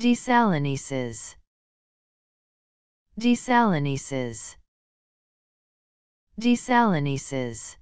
desalinases desalinases desalinases